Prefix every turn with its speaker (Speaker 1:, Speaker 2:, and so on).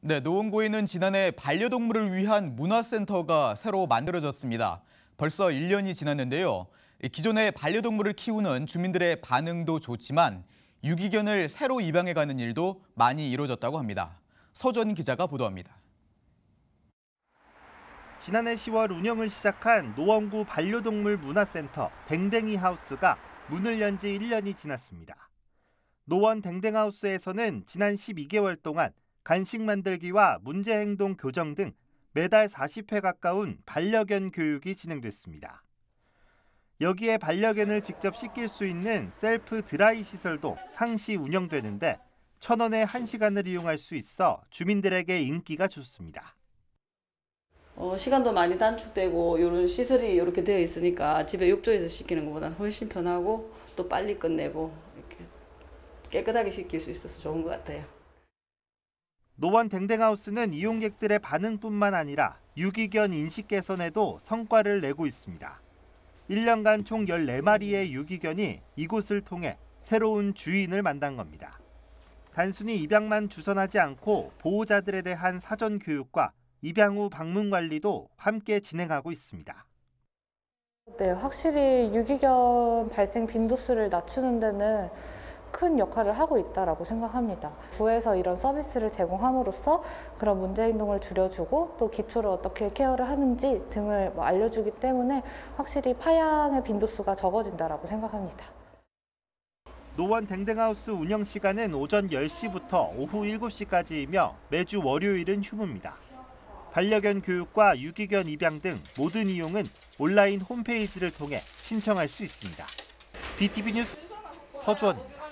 Speaker 1: 네, 노원구에는 지난해 반려동물을 위한 문화센터가 새로 만들어졌습니다. 벌써 1년이 지났는데요. 기존의 반려동물을 키우는 주민들의 반응도 좋지만 유기견을 새로 입양해가는 일도 많이 이루어졌다고
Speaker 2: 합니다. 서전 기자가 보도합니다. 지난해 10월 운영을 시작한 노원구 반려동물 문화센터 댕댕이 하우스가 문을 연지 1년이 지났습니다. 노원 댕댕하우스에서는 지난 12개월 동안 간식 만들기와 문제 행동 교정 등 매달 40회 가까운 반려견 교육이 진행됐습니다. 여기에 반려견을 직접 씻길 수 있는 셀프 드라이 시설도 상시 운영되는데 천 원에 한 시간을 이용할 수 있어 주민들에게 인기가 좋습니다.
Speaker 3: 어, 시간도 많이 단축되고 이런 시설이 이렇게 되어 있으니까 집에 욕조에서 씻기는 것보다 훨씬 편하고 또 빨리 끝내고 이렇게 깨끗하게 씻길 수 있어서 좋은 것 같아요.
Speaker 2: 노원 댕댕하우스는 이용객들의 반응뿐만 아니라 유기견 인식 개선에도 성과를 내고 있습니다. 1년간 총 14마리의 유기견이 이곳을 통해 새로운 주인을 만난 겁니다. 단순히 입양만 주선하지 않고 보호자들에 대한 사전 교육과 입양 후 방문 관리도 함께 진행하고 있습니다.
Speaker 4: 네, 확실히 유기견 발생 빈도수를 낮추는 데는 큰 역할을 하고 있다고 생각합니다. 부에서 이런 서비스를 제공함으로써 그런 문제행동을 줄여주고 또 기초를 어떻게 케어를 하는지 등을 뭐 알려주기 때문에 확실히 파양의 빈도수가 적어진다고 생각합니다.
Speaker 2: 노원 댕댕하우스 운영 시간은 오전 10시부터 오후 7시까지이며 매주 월요일은 휴무입니다. 반려견 교육과 유기견 입양 등 모든 이용은 온라인 홈페이지를 통해 신청할 수 있습니다. BTV 뉴스 서주원입니다.